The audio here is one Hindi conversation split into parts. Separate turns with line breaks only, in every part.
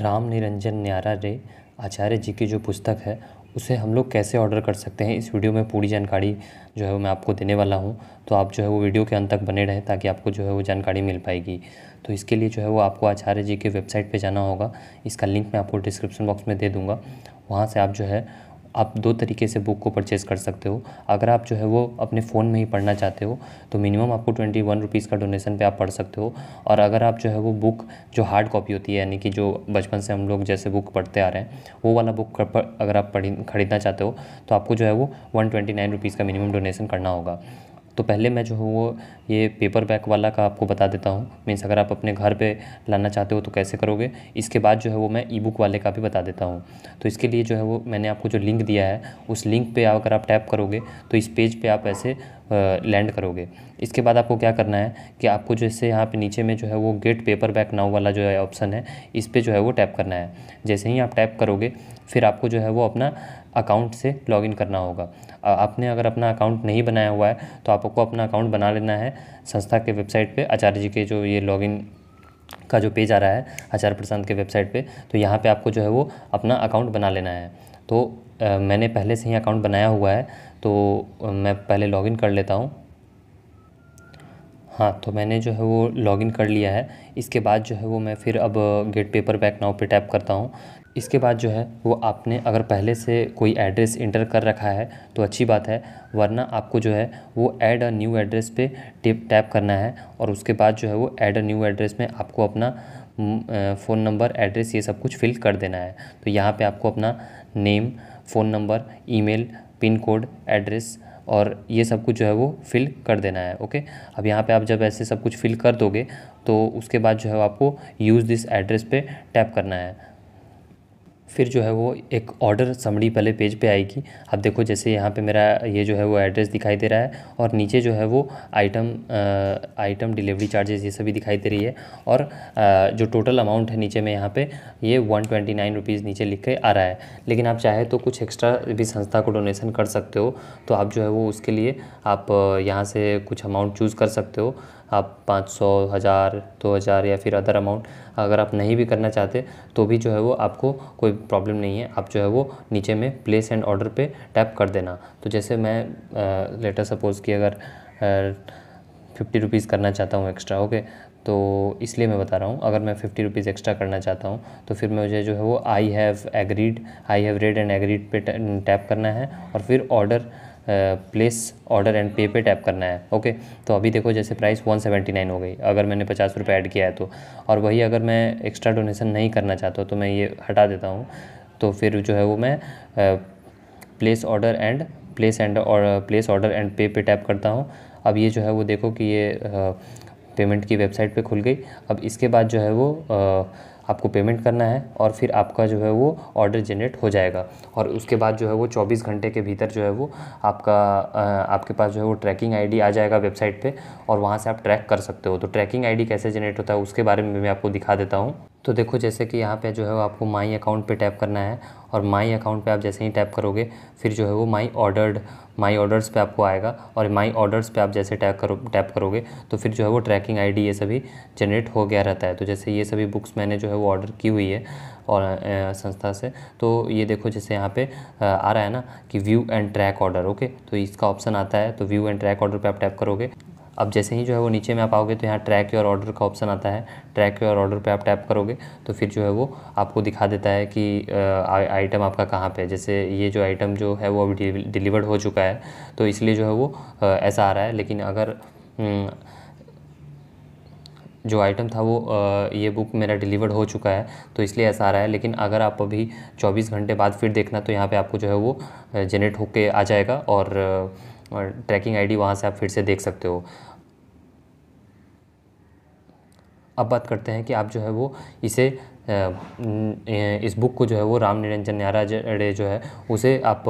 राम निरंजन न्यारा रे आचार्य जी की जो पुस्तक है उसे हम लोग कैसे ऑर्डर कर सकते हैं इस वीडियो में पूरी जानकारी जो है वो मैं आपको देने वाला हूँ तो आप जो है वो वीडियो के अंत तक बने रहें ताकि आपको जो है वो जानकारी मिल पाएगी तो इसके लिए जो है वो आपको आचार्य जी के वेबसाइट पे जाना होगा इसका लिंक मैं आपको डिस्क्रिप्शन बॉक्स में दे दूँगा वहाँ से आप जो है आप दो तरीके से बुक को परचेज़ कर सकते हो अगर आप जो है वो अपने फ़ोन में ही पढ़ना चाहते हो तो मिनिमम आपको ट्वेंटी वन रुपीज़ का डोनेसन पे आप पढ़ सकते हो और अगर आप जो है वो बुक जो हार्ड कॉपी होती है यानी कि जो बचपन से हम लोग जैसे बुक पढ़ते आ रहे हैं वो वाला बुक अगर आप खरीदना चाहते हो तो आपको जो है वो वन ट्वेंटी नाइन रुपीज़ का मिनिमम डोनेसन करना होगा तो पहले मैं जो हूँ वो ये पेपर बैक वाला का आपको बता देता हूँ मीन्स अगर आप अपने घर पे लाना चाहते हो तो कैसे करोगे इसके बाद जो है वो मैं ई बुक वाले का भी बता देता हूँ तो इसके लिए जो है वो मैंने आपको जो लिंक दिया है उस लिंक पर अगर आप टैप करोगे तो इस पेज पर पे आप ऐसे लैंड करोगे इसके बाद आपको क्या करना है कि आपको जैसे यहाँ पे नीचे में जो है वो गेट पेपर बैक नाउ वाला जो है ऑप्शन है इस पर जो है वो टैप करना है जैसे ही आप टैप करोगे फिर आपको जो है वो अपना अकाउंट से लॉगिन करना होगा आपने अगर अपना अकाउंट नहीं बनाया हुआ है तो आपको अपना अकाउंट बना लेना है संस्था के वेबसाइट पर आचार्य जी के जो ये लॉगिन का जो पेज आ रहा है आचार्य प्रशांत के वेबसाइट पे तो यहाँ पे आपको जो है वो अपना अकाउंट बना लेना है तो आ, मैंने पहले से ही अकाउंट बनाया हुआ है तो आ, मैं पहले लॉगिन कर लेता हूँ हाँ तो मैंने जो है वो लॉगिन कर लिया है इसके बाद जो है वो मैं फिर अब गेट पेपर बैक नाउ पे टैप करता हूँ इसके बाद जो है वो आपने अगर पहले से कोई एड्रेस इंटर कर रखा है तो अच्छी बात है वरना आपको जो है वो ऐड अ न्यू एड्रेस पे टैप करना है और उसके बाद जो है वो ऐड अ न्यू एड्रेस में आपको अपना हम्म, फ़ोन नंबर एड्रेस ये सब कुछ फ़िल कर देना है तो यहाँ पे आपको अपना name phone number email pin code address और ये सब कुछ जो है वो फिल कर देना है ओके अब यहाँ पे आप जब ऐसे सब कुछ फिल कर दोगे तो उसके बाद जो है आपको यूज़ दिस एड्रेस पे टैप करना है फिर जो है वो एक ऑर्डर समरी पहले पेज पे आएगी अब देखो जैसे यहाँ पे मेरा ये जो है वो एड्रेस दिखाई दे रहा है और नीचे जो है वो आइटम आइटम डिलीवरी चार्जेस ये सभी दिखाई दे रही है और आ, जो टोटल अमाउंट है नीचे में यहाँ पे ये वन ट्वेंटी नाइन रुपीज़ नीचे लिख के आ रहा है लेकिन आप चाहे तो कुछ एक्स्ट्रा भी संस्था को डोनेसन कर सकते हो तो आप जो है वो उसके लिए आप यहाँ से कुछ अमाउंट चूज़ कर सकते हो आप पाँच सौ हज़ार दो हज़ार या फिर अदर अमाउंट अगर आप नहीं भी करना चाहते तो भी जो है वो आपको कोई प्रॉब्लम नहीं है आप जो है वो नीचे में प्लेस एंड ऑर्डर पे टैप कर देना तो जैसे मैं लेटर सपोज़ कि अगर फिफ्टी रुपीज़ करना चाहता हूँ एक्स्ट्रा ओके तो इसलिए मैं बता रहा हूँ अगर मैं फिफ्टी रुपीज़ एक्स्ट्रा करना चाहता हूँ तो फिर मुझे जो है वो I have agreed I have read and agreed पे टैप करना है और फिर ऑर्डर प्लेस ऑर्डर एंड पे पे टैप करना है ओके तो अभी देखो जैसे प्राइस 179 हो गई अगर मैंने पचास रुपये ऐड किया है तो और वही अगर मैं एक्स्ट्रा डोनेशन नहीं करना चाहता तो मैं ये हटा देता हूँ तो फिर जो है वो मैं place order and place and और प्लेस ऑर्डर एंड पे पे टैप करता हूँ अब ये जो है वो देखो कि ये पेमेंट की वेबसाइट पे खुल गई अब इसके बाद जो है वो आपको पेमेंट करना है और फिर आपका जो है वो ऑर्डर जनरेट हो जाएगा और उसके बाद जो है वो 24 घंटे के भीतर जो है वो आपका आपके पास जो है वो ट्रैकिंग आईडी आ जाएगा वेबसाइट पे और वहाँ से आप ट्रैक कर सकते हो तो ट्रैकिंग आईडी कैसे जनरेट होता है उसके बारे में मैं आपको दिखा देता हूँ तो देखो जैसे कि यहाँ पर जो है वो आपको माई अकाउंट पर टैप करना है और माई अकाउंट पर आप जैसे ही टैप करोगे फिर जो है वो माई ऑर्डर्ड माई ऑर्डर्स पे आपको आएगा और माई ऑर्डर्स पे आप जैसे टैप करो टैप करोगे तो फिर जो है वो ट्रैकिंग आईडी ये सभी जनरेट हो गया रहता है तो जैसे ये सभी बुक्स मैंने जो है वो ऑर्डर की हुई है और संस्था से तो ये देखो जैसे यहाँ पे आ रहा है ना कि view and track order okay तो इसका ऑप्शन आता है तो व्यू एंड ट्रैक ऑर्डर पे आप टैप करोगे अब जैसे ही जो है वो नीचे में आप आओगे तो यहाँ ट्रैक योर ऑर्डर का ऑप्शन आता है ट्रैक योर ऑर्डर पे आप टैप करोगे तो फिर जो है वो आपको दिखा देता है कि आइटम आपका कहाँ पे जैसे ये जो आइटम जो है वो अभी डिलीवर्ड हो चुका है तो इसलिए जो है वो ऐसा आ रहा है लेकिन अगर हम्म, जो आइटम था वो ये बुक मेरा डिलीवर्ड हो चुका है तो इसलिए ऐसा आ रहा है लेकिन अगर आप अभी 24 घंटे बाद फिर देखना तो यहाँ पे आपको जो है वो जनरेट होके आ जाएगा और ट्रैकिंग आईडी वहाँ से आप फिर से देख सकते हो अब बात करते हैं कि आप जो है वो इसे इस बुक को जो है वो राम निरंजन न्यारा जो है उसे आप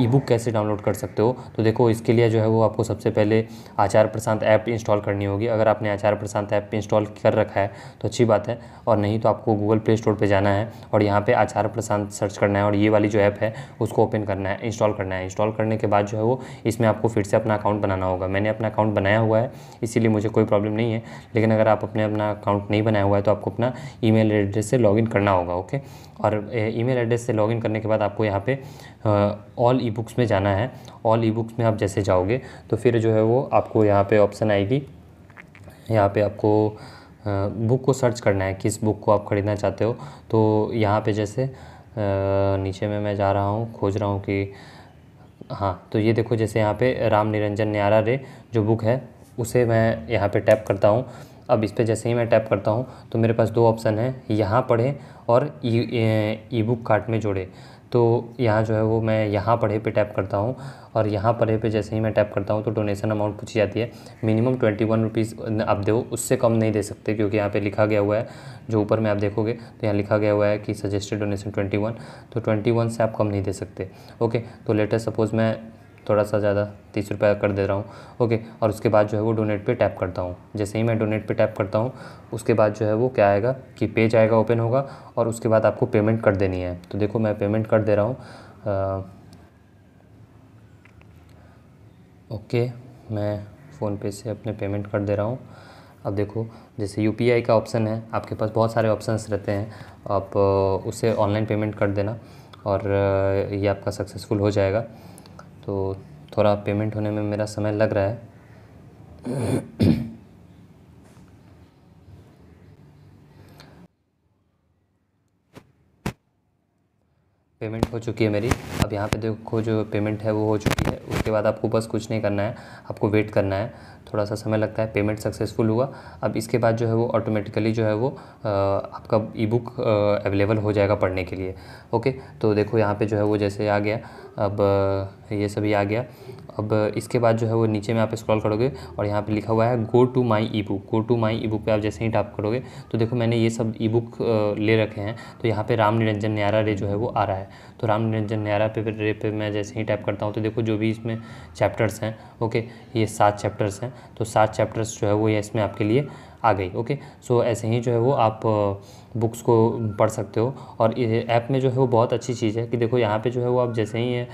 ई बुक कैसे डाउनलोड कर सकते हो तो देखो इसके लिए जो है वो आपको सबसे पहले आचार प्रशांत ऐप इंस्टॉल करनी होगी अगर आपने आचार प्रशांत ऐप इंस्टॉल कर रखा है तो अच्छी बात है और नहीं तो आपको गूगल प्ले स्टोर पर जाना है और यहाँ पर आचार प्रशांत सर्च करना है और ये वाली जो ऐप है उसको ओपन करना है इंस्टॉल करना है इंस्टॉल करने के बाद जो है वो इसमें आपको फिर से अपना अकाउंट बनाना होगा मैंने अपना अकाउंट बनाया हुआ है इसीलिए मुझे कोई प्रॉब्लम नहीं है लेकिन अगर आप अपने अपना अकाउंट नहीं बनाया हुआ है तो आपको अपना ईमेल एड्रेस से लॉगिन करना होगा ओके और ईमेल एड्रेस से लॉगिन करने के बाद आपको यहाँ पे ऑल ई बुक्स में जाना है ऑल ई बुक्स में आप जैसे जाओगे तो फिर जो है वो आपको यहाँ पे ऑप्शन आएगी यहाँ पे आपको बुक को सर्च करना है किस बुक को आप ख़रीदना चाहते हो तो यहाँ पे जैसे नीचे में मैं जा रहा हूँ खोज रहा हूँ कि हाँ तो ये देखो जैसे यहाँ पे राम निरंजन न्यारा रे जो बुक है उसे मैं यहाँ पे टैप करता हूँ अब इस पर जैसे ही मैं टैप करता हूँ तो मेरे पास दो ऑप्शन हैं यहाँ पढ़ें और ई बुक कार्ट में जोड़े तो यहाँ जो है वो मैं यहाँ पढ़े पे टैप करता हूँ और यहाँ पढ़े पे जैसे ही मैं टैप करता हूँ तो डोनेशन अमाउंट पूछी जाती है मिनिमम ट्वेंटी वन रुपीज़ आप दो उससे कम नहीं दे सकते क्योंकि यहाँ पे लिखा गया हुआ है जो ऊपर में आप देखोगे तो यहाँ लिखा गया हुआ है कि सजेस्टेड डोनेशन ट्वेंटी वन तो ट्वेंटी वन से आप कम नहीं दे सकते ओके तो लेटर सपोज़ मैं थोड़ा सा ज़्यादा तीस रुपये कर दे रहा हूँ ओके और उसके बाद जो है वो डोनेट पे टैप करता हूँ जैसे ही मैं डोनेट पे टैप करता हूँ उसके बाद जो है वो क्या आएगा कि पेज आएगा ओपन होगा और उसके बाद आपको पेमेंट कर देनी है तो देखो मैं पेमेंट कर दे रहा हूँ ओके मैं फ़ोनपे से अपने पेमेंट कर दे रहा हूँ अब देखो जैसे यू का ऑप्शन है आपके पास बहुत सारे ऑप्शंस रहते हैं आप उससे ऑनलाइन पेमेंट कर देना और ये आपका सक्सेसफुल हो जाएगा तो थोड़ा पेमेंट होने में मेरा समय लग रहा है पेमेंट हो चुकी है मेरी अब यहाँ पे देखो जो पेमेंट है वो हो चुकी है उसके बाद आपको बस कुछ नहीं करना है आपको वेट करना है थोड़ा सा समय लगता है पेमेंट सक्सेसफुल हुआ अब इसके बाद जो है वो ऑटोमेटिकली जो है वो आपका ई बुक अवेलेबल हो जाएगा पढ़ने के लिए ओके तो देखो यहाँ पे जो है वो जैसे आ गया अब ये सभी आ गया अब इसके बाद जो है वो नीचे में आप स्क्रॉल करोगे और यहाँ पे लिखा हुआ है go to my e book go to my e book पर आप जैसे ही टाप करोगे तो देखो मैंने ये सब ई बुक ले रखे हैं तो यहाँ पर राम निरंजन न्यारा रे जो है वो आ रहा है है तो राम न्यारा पे रे पे मैं जैसे ही टाइप करता हूँ तो देखो जो भी इसमें चैप्टर्स हैं ओके ये सात चैप्टर्स हैं तो सात चैप्टर्स जो है वो इसमें आपके लिए आ गई ओके सो ऐसे ही जो है वो आप बुक्स को पढ़ सकते हो और ऐप में जो है वो बहुत अच्छी चीज़ है कि देखो यहाँ पे जो है वो आप जैसे ही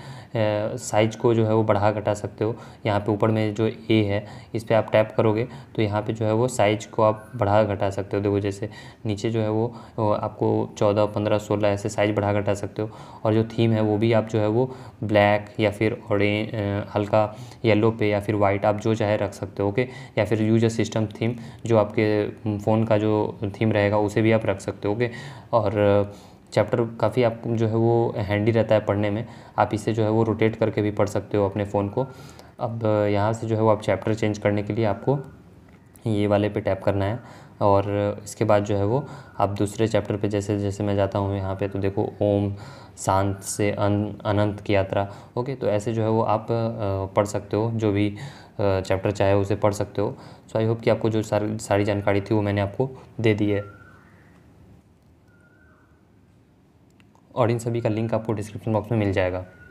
साइज को जो है वो बढ़ा घटा सकते हो यहाँ पे ऊपर में जो ए है इस पर आप टैप करोगे तो यहाँ पे जो है वो साइज को आप बढ़ा घटा सकते हो देखो जैसे नीचे जो है वो आपको चौदह पंद्रह सोलह ऐसे साइज बढ़ा घटा सकते हो और जो थीम है वो भी आप जो है वो ब्लैक या फिर ऑरेंज हल्का येलो पे या फिर वाइट आप जो चाहे रख सकते हो ओके या फिर यूजर सिस्टम थीम जो आपके आपके फ़ोन का जो थीम रहेगा उसे भी आप रख सकते हो ओके और चैप्टर काफ़ी आप जो है वो हैंडी रहता है पढ़ने में आप इसे जो है वो रोटेट करके भी पढ़ सकते हो अपने फ़ोन को अब यहाँ से जो है वो आप चैप्टर चेंज करने के लिए आपको ये वाले पे टैप करना है और इसके बाद जो है वो आप दूसरे चैप्टर पे जैसे जैसे मैं जाता हूँ यहाँ पे तो देखो ओम शांत से अन, अनंत की यात्रा ओके तो ऐसे जो है वो आप पढ़ सकते हो जो भी चैप्टर चाहे उसे पढ़ सकते हो सो आई होप कि आपको जो सारी सारी जानकारी थी वो मैंने आपको दे दी है और इन सभी का लिंक आपको डिस्क्रिप्शन बॉक्स में मिल जाएगा